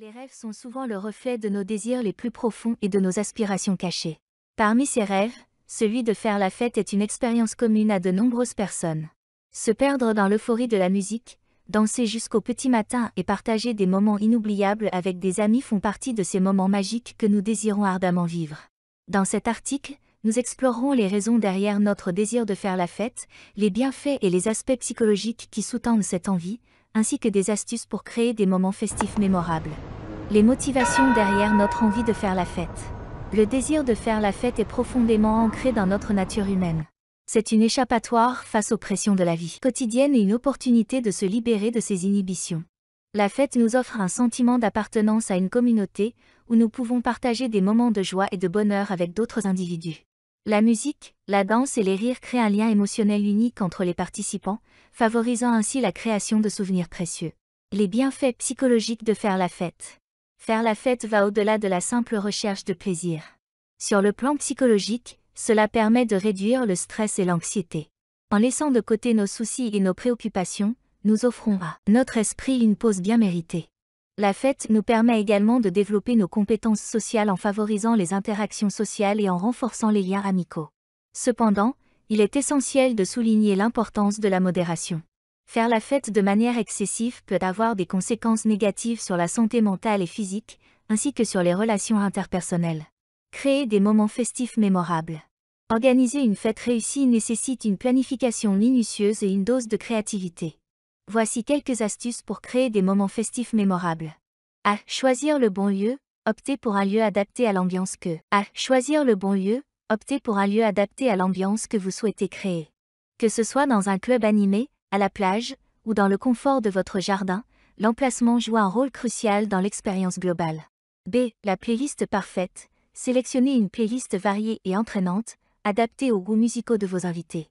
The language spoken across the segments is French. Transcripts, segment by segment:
Les rêves sont souvent le reflet de nos désirs les plus profonds et de nos aspirations cachées. Parmi ces rêves, celui de faire la fête est une expérience commune à de nombreuses personnes. Se perdre dans l'euphorie de la musique, danser jusqu'au petit matin et partager des moments inoubliables avec des amis font partie de ces moments magiques que nous désirons ardemment vivre. Dans cet article, nous explorerons les raisons derrière notre désir de faire la fête, les bienfaits et les aspects psychologiques qui sous-tendent cette envie, ainsi que des astuces pour créer des moments festifs mémorables les motivations derrière notre envie de faire la fête. Le désir de faire la fête est profondément ancré dans notre nature humaine. C'est une échappatoire face aux pressions de la vie quotidienne et une opportunité de se libérer de ses inhibitions. La fête nous offre un sentiment d'appartenance à une communauté où nous pouvons partager des moments de joie et de bonheur avec d'autres individus. La musique, la danse et les rires créent un lien émotionnel unique entre les participants, favorisant ainsi la création de souvenirs précieux. Les bienfaits psychologiques de faire la fête. Faire la fête va au-delà de la simple recherche de plaisir. Sur le plan psychologique, cela permet de réduire le stress et l'anxiété. En laissant de côté nos soucis et nos préoccupations, nous offrons à notre esprit une pause bien méritée. La fête nous permet également de développer nos compétences sociales en favorisant les interactions sociales et en renforçant les liens amicaux. Cependant, il est essentiel de souligner l'importance de la modération. Faire la fête de manière excessive peut avoir des conséquences négatives sur la santé mentale et physique, ainsi que sur les relations interpersonnelles. Créer des moments festifs mémorables. Organiser une fête réussie nécessite une planification minutieuse et une dose de créativité. Voici quelques astuces pour créer des moments festifs mémorables. A. Choisir le bon lieu, optez pour un lieu adapté à l'ambiance que. A. Choisir le bon lieu, optez pour un lieu adapté à l'ambiance que vous souhaitez créer. Que ce soit dans un club animé, à la plage, ou dans le confort de votre jardin, l'emplacement joue un rôle crucial dans l'expérience globale. B. La playlist parfaite. Sélectionnez une playlist variée et entraînante, adaptée aux goûts musicaux de vos invités.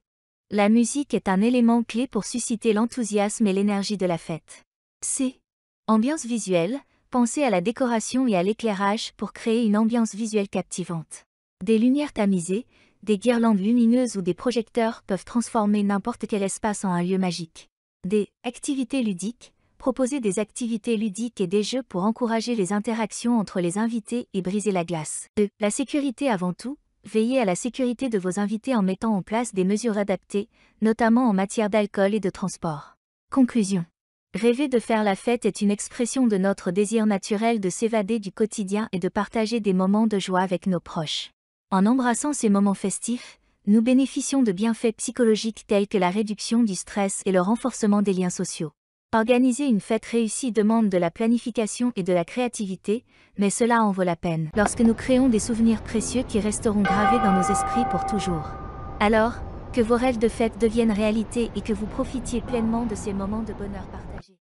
La musique est un élément clé pour susciter l'enthousiasme et l'énergie de la fête. C. Ambiance visuelle. Pensez à la décoration et à l'éclairage pour créer une ambiance visuelle captivante. Des lumières tamisées, des guirlandes lumineuses ou des projecteurs peuvent transformer n'importe quel espace en un lieu magique. D. activités ludiques proposer des activités ludiques et des jeux pour encourager les interactions entre les invités et briser la glace. 2. La sécurité avant tout. Veillez à la sécurité de vos invités en mettant en place des mesures adaptées, notamment en matière d'alcool et de transport. Conclusion. Rêver de faire la fête est une expression de notre désir naturel de s'évader du quotidien et de partager des moments de joie avec nos proches. En embrassant ces moments festifs, nous bénéficions de bienfaits psychologiques tels que la réduction du stress et le renforcement des liens sociaux. Organiser une fête réussie demande de la planification et de la créativité, mais cela en vaut la peine lorsque nous créons des souvenirs précieux qui resteront gravés dans nos esprits pour toujours. Alors, que vos rêves de fête deviennent réalité et que vous profitiez pleinement de ces moments de bonheur partagé.